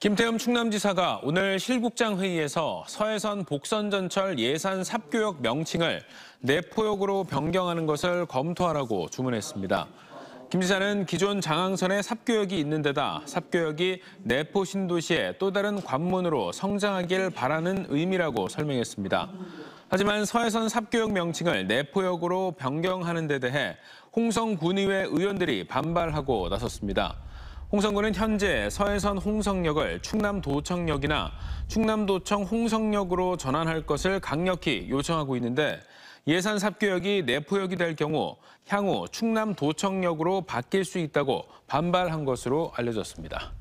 김태흠 충남지사가 오늘 실국장 회의에서 서해선 복선전철 예산 삽교역 명칭을 내포역으로 변경하는 것을 검토하라고 주문했습니다. 김 지사는 기존 장항선에 삽교역이 있는 데다 삽교역이 내포 신도시의 또 다른 관문으로 성장하길 바라는 의미라고 설명했습니다. 하지만 서해선 삽교역 명칭을 내포역으로 변경하는 데 대해 홍성군의회 의원들이 반발하고 나섰습니다. 홍성군은 현재 서해선 홍성역을 충남도청역이나 충남도청 홍성역으로 전환할 것을 강력히 요청하고 있는데 예산 삽교역이 내포역이 될 경우 향후 충남도청역으로 바뀔 수 있다고 반발한 것으로 알려졌습니다.